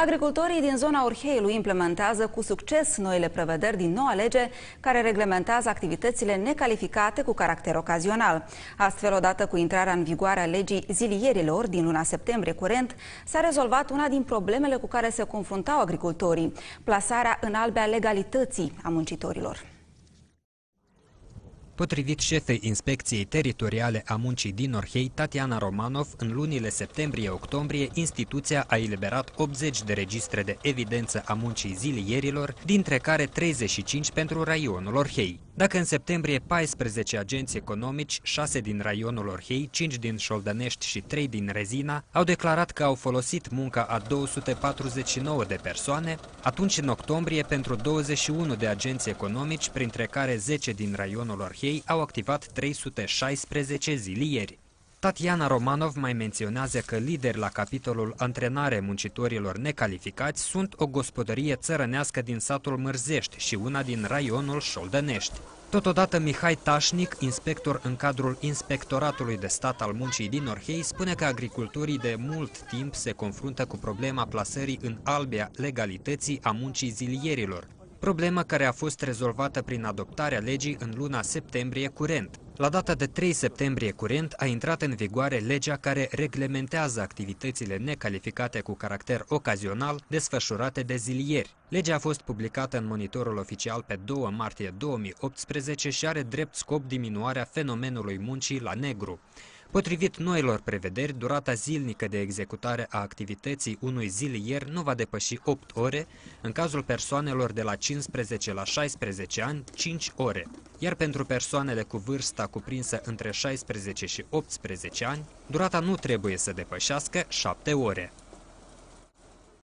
Agricultorii din zona Orheiului implementează cu succes noile prevederi din noua lege care reglementează activitățile necalificate cu caracter ocazional. Astfel, odată cu intrarea în vigoare a legii zilierilor din luna septembrie curent, s-a rezolvat una din problemele cu care se confruntau agricultorii, plasarea în albea legalității a muncitorilor. Potrivit șefei Inspecției Teritoriale a Muncii din Orhei, Tatiana Romanov, în lunile septembrie-octombrie, instituția a eliberat 80 de registre de evidență a muncii zilierilor, dintre care 35 pentru raionul Orhei. Dacă în septembrie 14 agenți economici, 6 din raionul Orhei, 5 din Șoldănești și 3 din Rezina, au declarat că au folosit munca a 249 de persoane, atunci în octombrie pentru 21 de agenți economici, printre care 10 din raionul Orhei, au activat 316 zilieri. Tatiana Romanov mai menționează că lideri la capitolul antrenare muncitorilor necalificați sunt o gospodărie țărănească din satul Mărzești și una din raionul Șoldănești. Totodată Mihai Tașnic, inspector în cadrul Inspectoratului de Stat al Muncii din Orhei, spune că agricultorii de mult timp se confruntă cu problema plasării în albea legalității a muncii zilierilor, problemă care a fost rezolvată prin adoptarea legii în luna septembrie curent. La data de 3 septembrie curent a intrat în vigoare legea care reglementează activitățile necalificate cu caracter ocazional desfășurate de zilieri. Legea a fost publicată în monitorul oficial pe 2 martie 2018 și are drept scop diminuarea fenomenului muncii la negru. Potrivit noilor prevederi, durata zilnică de executare a activității unui zilier nu va depăși 8 ore, în cazul persoanelor de la 15 la 16 ani 5 ore iar pentru persoanele cu vârsta cuprinsă între 16 și 18 ani, durata nu trebuie să depășească 7 ore.